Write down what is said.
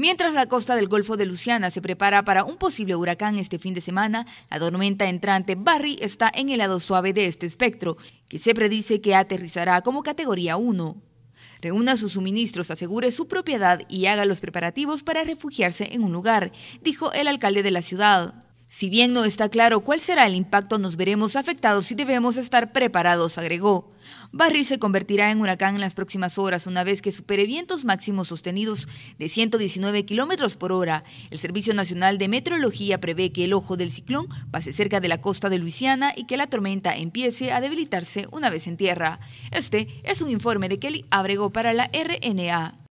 Mientras la costa del Golfo de Luciana se prepara para un posible huracán este fin de semana, la tormenta entrante Barry está en el lado suave de este espectro, que se predice que aterrizará como categoría 1. Reúna sus suministros, asegure su propiedad y haga los preparativos para refugiarse en un lugar, dijo el alcalde de la ciudad. Si bien no está claro cuál será el impacto, nos veremos afectados y debemos estar preparados, agregó. Barry se convertirá en huracán en las próximas horas una vez que supere vientos máximos sostenidos de 119 kilómetros por hora. El Servicio Nacional de Meteorología prevé que el ojo del ciclón pase cerca de la costa de Luisiana y que la tormenta empiece a debilitarse una vez en tierra. Este es un informe de Kelly Abrego para la RNA.